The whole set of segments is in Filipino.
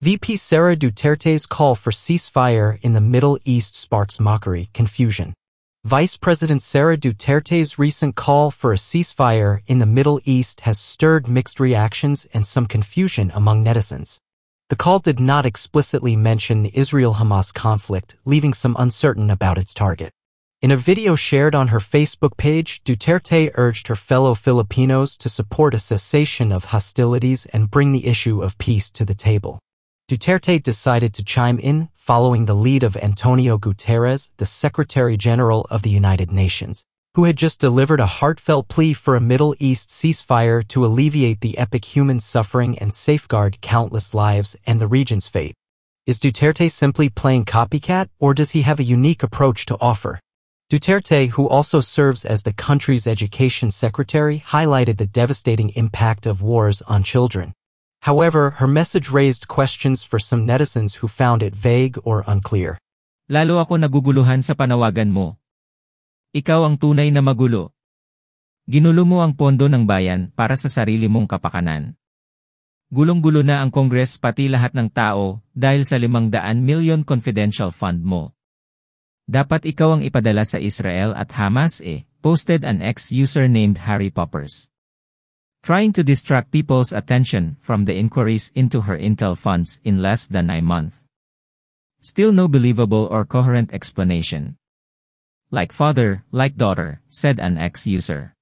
VP Sara Duterte's call for ceasefire in the Middle East sparks mockery, confusion. Vice President Sara Duterte's recent call for a ceasefire in the Middle East has stirred mixed reactions and some confusion among netizens. The call did not explicitly mention the Israel-Hamas conflict, leaving some uncertain about its target. In a video shared on her Facebook page, Duterte urged her fellow Filipinos to support a cessation of hostilities and bring the issue of peace to the table. Duterte decided to chime in following the lead of Antonio Guterres, the Secretary General of the United Nations, who had just delivered a heartfelt plea for a Middle East ceasefire to alleviate the epic human suffering and safeguard countless lives and the region's fate. Is Duterte simply playing copycat or does he have a unique approach to offer? Duterte, who also serves as the country's education secretary, highlighted the devastating impact of wars on children However, her message raised questions for some netizens who found it vague or unclear. Lalo ako naguguluhan sa panawagan mo. Ikaw ang tunay na magulo. Ginulo mo ang pondo ng bayan para sa sarili mong kapakanan. Gulong-gulo na ang Congress pati lahat ng tao dahil sa 500 million confidential fund mo. Dapat ikaw ang ipadala sa Israel at Hamas eh, posted an ex-user named Harry Poppers. trying to distract people's attention from the inquiries into her Intel funds in less than a month. Still no believable or coherent explanation. Like father, like daughter, said an ex-user.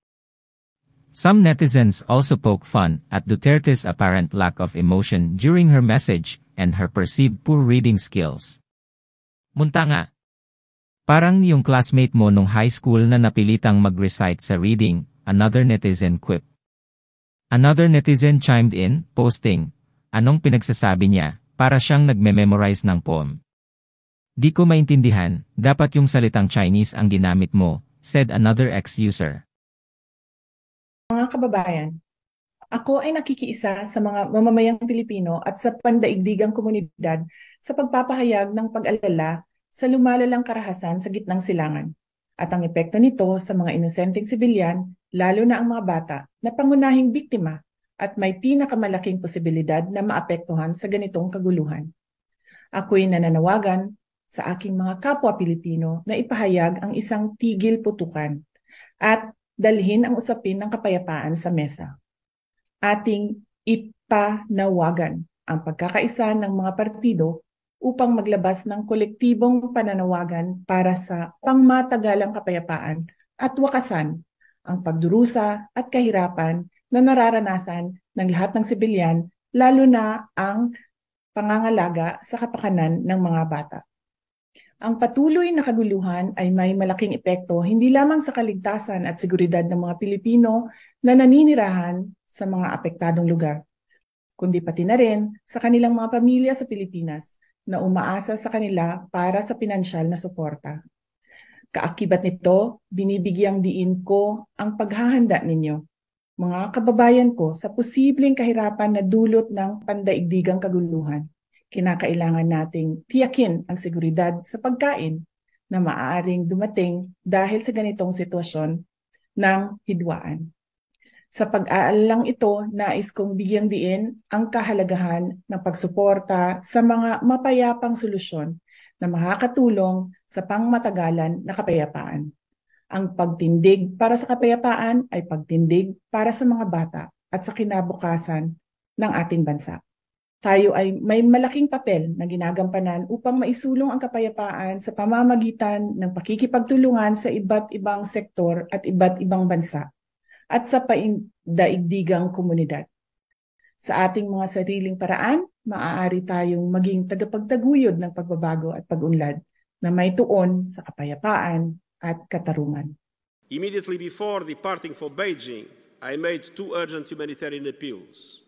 Some netizens also poke fun at Duterte's apparent lack of emotion during her message and her perceived poor reading skills. Munta Parang yung classmate mo nung high school na napilitang mag-recite sa reading, another netizen quipped. Another netizen chimed in, posting, Anong pinagsasabi niya, para siyang nagme-memorize ng poem. Di ko maintindihan, dapat yung salitang Chinese ang ginamit mo, said another ex-user. Mga kababayan, ako ay nakikiisa sa mga mamamayang Pilipino at sa pandaigdigang komunidad sa pagpapahayag ng pag-alala sa lumalalang karahasan sa gitnang silangan at ang epekto nito sa mga inosenteng sibilyan lalo na ang mga bata, na pangunahing biktima at may pinakamalaking posibilidad na maapektuhan sa ganitong kaguluhan. Ako'y nananawagan sa aking mga kapwa Pilipino na ipahayag ang isang tigil putukan at dalhin ang usapin ng kapayapaan sa mesa. Ating ipanawagan ang pagkakaisa ng mga partido upang maglabas ng kolektibong pananawagan para sa pangmatagalang kapayapaan at wakasan ang pagdurusa at kahirapan na nararanasan ng lahat ng sibilyan, lalo na ang pangangalaga sa kapakanan ng mga bata. Ang patuloy na kaguluhan ay may malaking epekto hindi lamang sa kaligtasan at seguridad ng mga Pilipino na naninirahan sa mga apektadong lugar, kundi pati na rin sa kanilang mga pamilya sa Pilipinas na umaasa sa kanila para sa pinansyal na suporta. Kaakibat nito, binibigyang diin ko ang paghahanda ninyo, mga kababayan ko, sa posibleng kahirapan na dulot ng pandaigdigang kaguluhan. Kinakailangan nating tiyakin ang seguridad sa pagkain na maaaring dumating dahil sa ganitong sitwasyon ng hidwaan. Sa pag aalang ito, nais kong bigyang diin ang kahalagahan ng pagsuporta sa mga mapayapang solusyon na makakatulong sa pangmatagalan na kapayapaan. Ang pagtindig para sa kapayapaan ay pagtindig para sa mga bata at sa kinabukasan ng ating bansa. Tayo ay may malaking papel na ginagampanan upang maisulong ang kapayapaan sa pamamagitan ng pakikipagtulungan sa iba't ibang sektor at iba't ibang bansa at sa paindaigdigang komunidad. Sa ating mga sariling paraan, maaari tayong maging tagapagtaguyod ng pagbabago at pag-unlad na may tuon sa kapayapaan at katarungan. Immediately before departing for Beijing, I made two urgent humanitarian appeals.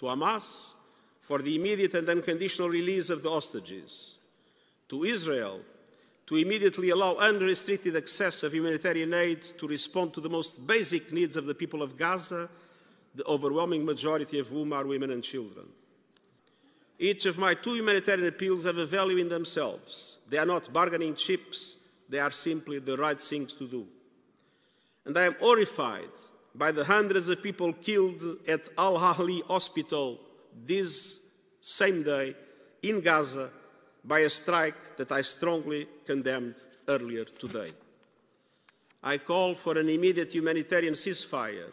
To Hamas, for the immediate and unconditional release of the hostages. To Israel, to immediately allow unrestricted access of humanitarian aid to respond to the most basic needs of the people of Gaza the overwhelming majority of whom are women and children. Each of my two humanitarian appeals have a value in themselves. They are not bargaining chips, they are simply the right things to do. And I am horrified by the hundreds of people killed at Al Ahli Hospital this same day in Gaza by a strike that I strongly condemned earlier today. I call for an immediate humanitarian ceasefire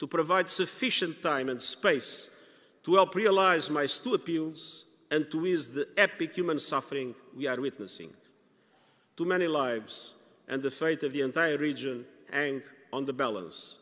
to provide sufficient time and space to help realize my two appeals and to ease the epic human suffering we are witnessing. Too many lives and the fate of the entire region hang on the balance.